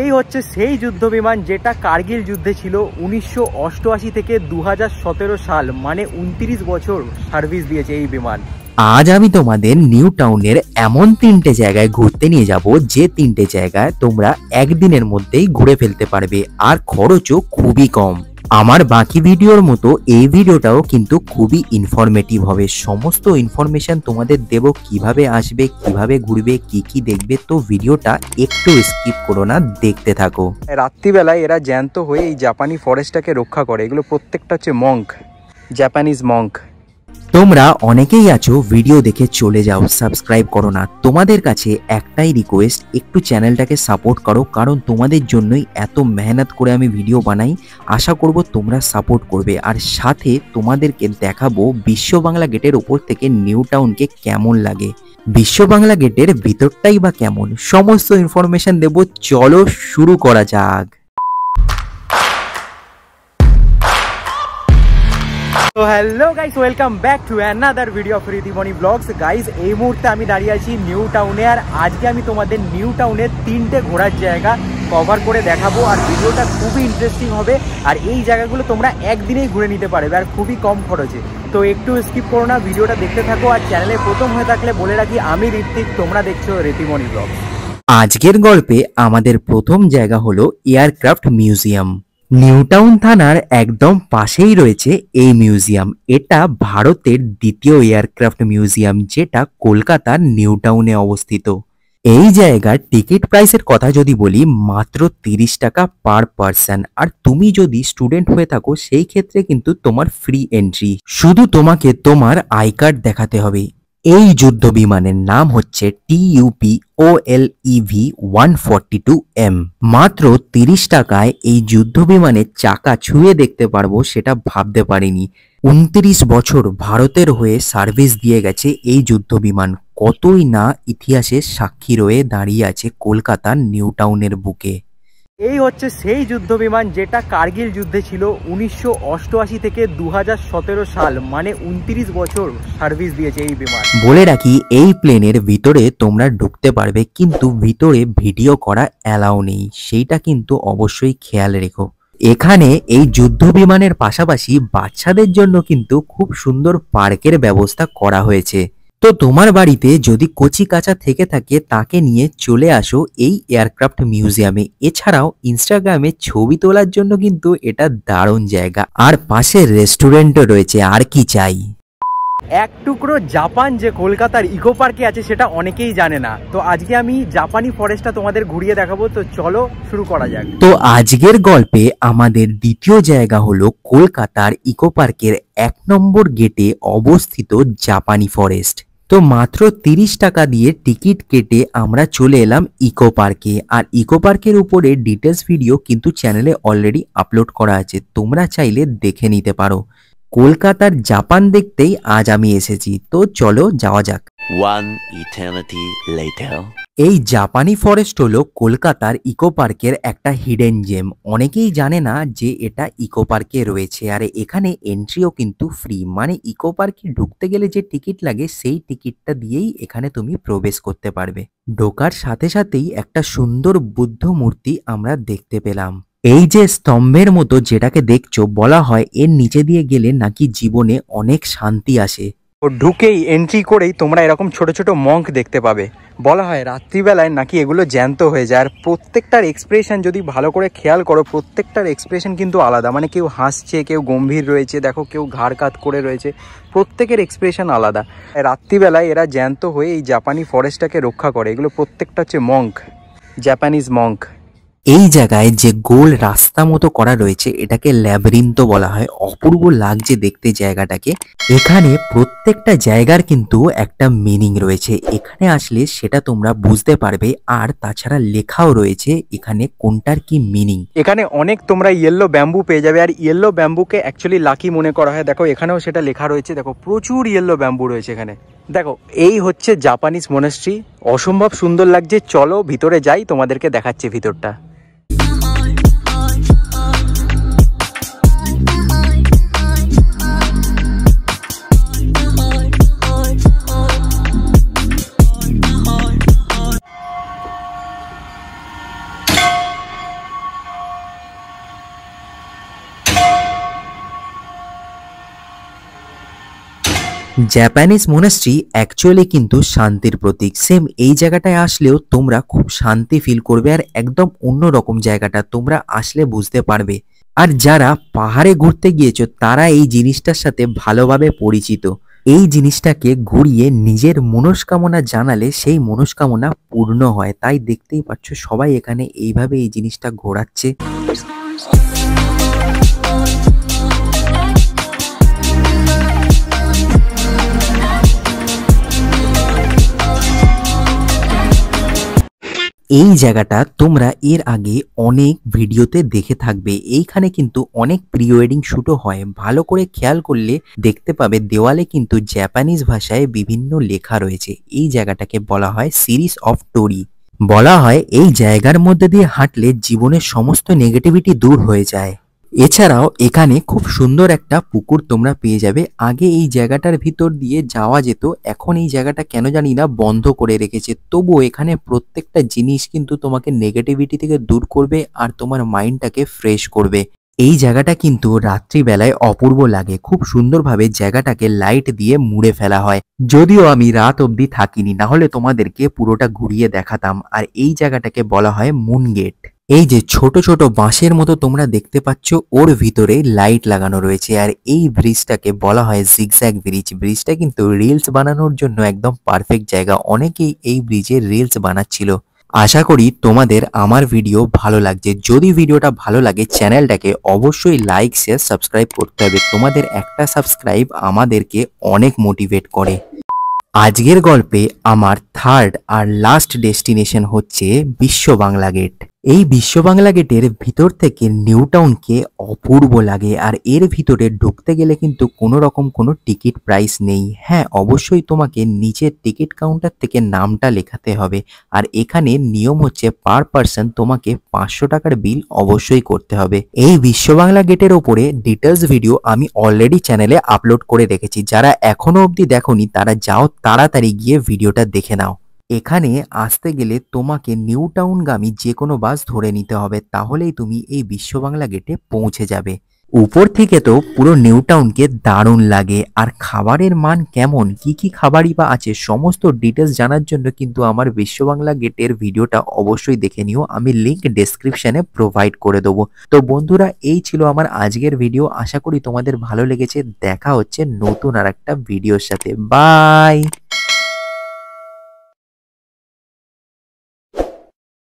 এই হচ্ছে সেই যুদ্ধ বিমান যেটা কার্গিল যুদ্ধে ছিল উনিশশো থেকে দু সাল মানে উনত্রিশ বছর সার্ভিস দিয়েছে এই বিমান আজ আমি তোমাদের নিউ টাউনের এমন তিনটে জায়গায় ঘুরতে নিয়ে যাব যে তিনটে জায়গায় তোমরা একদিনের মধ্যেই ঘুরে ফেলতে পারবে আর খরচও খুবই কম আমার বাকি ভিডিওর মতো এই ভিডিওটাও কিন্তু খুবই ইনফরমেটিভ হবে সমস্ত ইনফরমেশান তোমাদের দেব কিভাবে আসবে কিভাবে ঘুরবে কি কি দেখবে তো ভিডিওটা একটু স্কিপ করো না দেখতে থাকো রাত্রিবেলায় এরা জ্যান্ত হয়ে এই জাপানি ফরেস্টটাকে রক্ষা করে এগুলো প্রত্যেকটা হচ্ছে মঙ্ক জাপানিজ মঙ্ক তোমরা অনেকেই আছো ভিডিও দেখে চলে যাও সাবস্ক্রাইব করো না তোমাদের কাছে একটাই রিকোয়েস্ট একটু চ্যানেলটাকে সাপোর্ট করো কারণ তোমাদের জন্যই এত মেহনত করে আমি ভিডিও বানাই আশা করব তোমরা সাপোর্ট করবে আর সাথে তোমাদেরকে দেখাবো বিশ্ব বাংলা গেটের ওপর থেকে নিউ টাউনকে কেমন লাগে বিশ্ব বাংলা গেটের ভিতরটাই বা কেমন সমস্ত ইনফরমেশন দেব চলো শুরু করা যাক তো hello guys welcome back to another video of Ridimoni blogs guys এই মুহূর্তে আমি দাঁড়িয়ে আছি নিউ টাউনে আর আজকে আমি তোমাদের নিউ টাউনের তিনটে ঘোরার জায়গা কভার করে দেখাবো আর ভিডিওটা খুবই ইন্টারেস্টিং হবে আর এই জায়গাগুলো তোমরা একদিনেই ঘুরে নিতে পারবে আর খুবই কম খরচে তো একটু স্কিপ করো না ভিডিওটা দেখতে থাকো আর চ্যানেলে প্রথম হয়ে থাকলে বলে রাখি আমি ঋত্বিক তোমরা দেখছো রিতিমণি ব্লগস আজকের গল্পে আমাদের প্রথম জায়গা হলো এয়ারক্রাফট মিউজিয়াম নিউটাউন থানার একদম পাশেই রয়েছে এই মিউজিয়াম এটা ভারতের দ্বিতীয় এয়ারক্রাফট মিউজিয়াম যেটা কলকাতার নিউটাউনে অবস্থিত এই জায়গার টিকিট প্রাইসের কথা যদি বলি মাত্র তিরিশ টাকা পার পারসন আর তুমি যদি স্টুডেন্ট হয়ে থাকো সেই ক্ষেত্রে কিন্তু তোমার ফ্রি এন্ট্রি শুধু তোমাকে তোমার আই কার্ড দেখাতে হবে এই যুদ্ধ বিমানের নাম হচ্ছে O L E V one forty two M মাত্র তিরিশ টাকায় এই যুদ্ধ বিমানের চাকা ছুঁয়ে দেখতে পারবো সেটা ভাবতে পারিনি উনত্রিশ বছর ভারতের হয়ে সার্ভিস দিয়ে গেছে এই যুদ্ধ বিমান কতই না ইতিহাসের সাক্ষী রয়ে দাঁড়িয়ে আছে কলকাতার নিউটাউনের বুকে এই হচ্ছে সেই যুদ্ধ বিমান যেটা কার্গিল যুদ্ধে ছিল উনিশশো থেকে দু সাল মানে উনত্রিশ বছর সার্ভিস দিয়েছে এই বিমান বলে রাখি এই প্লেনের ভিতরে তোমরা ঢুকতে পারবে কিন্তু ভিতরে ভিডিও করা অ্যালাউ নেই সেইটা কিন্তু অবশ্যই খেয়াল রেখো এখানে এই যুদ্ধ বিমানের পাশাপাশি বাচ্চাদের জন্য কিন্তু খুব সুন্দর পার্কের ব্যবস্থা করা হয়েছে তো তোমার বাড়িতে যদি কচি কাঁচা থেকে থাকে তাকে নিয়ে চলে আসো এই এয়ারক্রাফট মিউজিয়ামে এছাড়াও ইনস্টাগ্রামে ছবি তোলার জন্য কিন্তু এটা দারুণ জায়গা আর পাশে রেস্টুরেন্টও রয়েছে আর কি চাই এক টুকরো জাপান যে কলকাতার ইকো পার্কে আছে সেটা অনেকেই জানে না তো আজকে আমি জাপানি ফরেস্টটা তোমাদের ঘুরিয়ে দেখাবো তো চলো শুরু করা যাক তো আজকের গল্পে আমাদের দ্বিতীয় জায়গা হলো কলকাতার ইকো পার্কের এক নম্বর গেটে অবস্থিত জাপানি ফরেস্ট তো মাত্র তিরিশ টাকা দিয়ে টিকিট কেটে আমরা চলে এলাম ইকো পার্কে আর ইকো পার্কের উপরে ডিটেলস ভিডিও কিন্তু চ্যানেলে অলরেডি আপলোড করা আছে তোমরা চাইলে দেখে নিতে পারো কলকাতার জাপান দেখতেই আজ আমি এসেছি তো চলো যাওয়া যাক এই জাপানি ফরেস্ট হলো কলকাতার ইকো পার্কের একটা হিডেন জেম অনেকেই জানে না যে এটা ইকো পার্কে রয়েছে আর এখানে এন্ট্রিও কিন্তু ফ্রি মানে ইকো পার্কে ঢুকতে গেলে যে টিকিট লাগে সেই টিকিটটা দিয়েই এখানে তুমি প্রবেশ করতে পারবে ঢোকার সাথে সাথেই একটা সুন্দর বুদ্ধ মূর্তি আমরা দেখতে পেলাম এই যে স্তম্ভের মতো যেটাকে দেখছো বলা হয় এর নিচে দিয়ে গেলে নাকি জীবনে অনেক শান্তি আসে ঢুকেই এন্ট্রি করেই তোমরা এরকম ছোট ছোট মঙ্ক দেখতে পাবে বলা হয় রাত্রিবেলায় নাকি এগুলো জ্যান্ত হয়ে যায় আর প্রত্যেকটার এক্সপ্রেশন যদি ভালো করে খেয়াল করো প্রত্যেকটার এক্সপ্রেশন কিন্তু আলাদা মানে কেউ হাসছে কেউ গম্ভীর রয়েছে দেখো কেউ ঘাড় কাত করে রয়েছে প্রত্যেকের এক্সপ্রেশন আলাদা রাত্রিবেলায় এরা জ্যান্ত হয়ে এই জাপানি ফরেস্টটাকে রক্ষা করে এগুলো প্রত্যেকটা হচ্ছে মঙ্ক জাপানিজ মঙ্ক এই জায়গায় যে গোল রাস্তা মতো করা রয়েছে এটাকে ল্যাবরিন্ত বলা হয় অপূর্ব লাগছে দেখতে জায়গাটাকে এখানে প্রত্যেকটা জায়গার কিন্তু একটা মিনিং রয়েছে এখানে আসলে সেটা তোমরা বুঝতে পারবে আর তাছাড়া লেখাও রয়েছে এখানে কোনটার কি মিনিং এখানে অনেক তোমরা ইয়েলো ব্যাম্বু পেয়ে যাবে আর ইয়েলো ব্যাম্বুকে অ্যাকচুয়ালি লাকি মনে করা হয় দেখো এখানেও সেটা লেখা রয়েছে দেখো প্রচুর ইয়েলো ব্যাম্বু রয়েছে এখানে দেখো এই হচ্ছে জাপানিজ মনেস্ট্রি অসম্ভব সুন্দর লাগছে চলো ভিতরে যাই তোমাদেরকে দেখাচ্ছে ভিতরটা জাপানিজ মোনাস্ট্রি অ্যাকচুয়ালি কিন্তু শান্তির প্রতীক সেম এই জায়গাটায় আসলেও তোমরা খুব শান্তি ফিল করবে আর একদম অন্য রকম জায়গাটা তোমরা আসলে বুঝতে পারবে আর যারা পাহাড়ে ঘুরতে গিয়েছো তারা এই জিনিসটার সাথে ভালোভাবে পরিচিত এই জিনিসটাকে ঘুরিয়ে নিজের মনস্কামনা জানালে সেই মনস্কামনা পূর্ণ হয় তাই দেখতেই পাচ্ছ সবাই এখানে এইভাবে এই জিনিসটা ঘোরাচ্ছে এই জায়গাটা তোমরা এর আগে অনেক ভিডিওতে দেখে থাকবে এইখানে কিন্তু অনেক প্রি ওয়েডিং শ্যুটও হয় ভালো করে খেয়াল করলে দেখতে পাবে দেওয়ালে কিন্তু জাপানিজ ভাষায় বিভিন্ন লেখা রয়েছে এই জায়গাটাকে বলা হয় সিরিজ অফ টোরি বলা হয় এই জায়গার মধ্যে দিয়ে হাঁটলে জীবনের সমস্ত নেগেটিভিটি দূর হয়ে যায় এছাড়াও এখানে খুব সুন্দর একটা পুকুর তোমরা পেয়ে যাবে আগে এই জায়গাটার ভিতর দিয়ে যাওয়া যেত এখন এই জায়গাটা কেন জানি না বন্ধ করে রেখেছে তবুও এখানে প্রত্যেকটা জিনিস কিন্তু তোমাকে নেগেটিভিটি থেকে দূর করবে আর তোমার মাইন্ডটাকে ফ্রেশ করবে এই জায়গাটা কিন্তু রাত্রিবেলায় অপূর্ব লাগে খুব সুন্দরভাবে জায়গাটাকে লাইট দিয়ে মুড়ে ফেলা হয় যদিও আমি রাত অবধি থাকিনি না হলে তোমাদেরকে পুরোটা ঘুরিয়ে দেখাতাম আর এই জায়গাটাকে বলা হয় মুন গেট এই যে ছোট ছোট বাঁশের মতো তোমরা দেখতে পাচ্ছ ওর ভিতরে লাইট লাগানো রয়েছে আর এই ব্রিজটাকে বলা হয় জিগজ্যাগ ব্রিজ ব্রিজটা কিন্তু রিলস বানানোর জন্য একদম পারফেক্ট জায়গা অনেকেই এই ব্রিজের রিলস বানাচ্ছিল আশা করি তোমাদের আমার ভিডিও ভালো লাগছে যদি ভিডিওটা ভালো লাগে চ্যানেলটাকে অবশ্যই লাইক শেয়ার সাবস্ক্রাইব করতে হবে তোমাদের একটা সাবস্ক্রাইব আমাদেরকে অনেক মোটিভেট করে আজকের গল্পে আমার থার্ড আর লাস্ট ডেস্টিনেশন হচ্ছে বিশ্ব বাংলা গেট এই বিশ্ব বাংলা গেটের ভিতর থেকে নিউ টাউনকে অপূর্ব লাগে আর এর ভিতরে ঢুকতে গেলে কিন্তু কোনো রকম কোনো টিকিট প্রাইস নেই হ্যাঁ অবশ্যই তোমাকে নিচের টিকিট কাউন্টার থেকে নামটা লেখাতে হবে আর এখানে নিয়ম হচ্ছে পার পারসন তোমাকে পাঁচশো টাকার বিল অবশ্যই করতে হবে এই বিশ্ব বাংলা গেটের ওপরে ডিটেলস ভিডিও আমি অলরেডি চ্যানেলে আপলোড করে রেখেছি যারা এখনো অবধি দেখনি তারা যাও তাড়াতাড়ি গিয়ে ভিডিওটা দেখে নাও এখানে আসতে গেলে তোমাকে নিউ টাউনগামী যে কোনো বাস ধরে নিতে হবে তাহলেই তুমি এই বিশ্ববাংলা গেটে পৌঁছে যাবে উপর থেকে তো পুরো নিউ টাউনকে দারুণ লাগে আর খাবারের মান কেমন কি কি খাবারই বা আছে সমস্ত ডিটেলস জানার জন্য কিন্তু আমার বিশ্ববাংলা গেটের ভিডিওটা অবশ্যই দেখে নিও আমি লিঙ্ক ডিসক্রিপশানে প্রোভাইড করে দেবো তো বন্ধুরা এই ছিল আমার আজকের ভিডিও আশা করি তোমাদের ভালো লেগেছে দেখা হচ্ছে নতুন আর একটা ভিডিওর সাথে বাই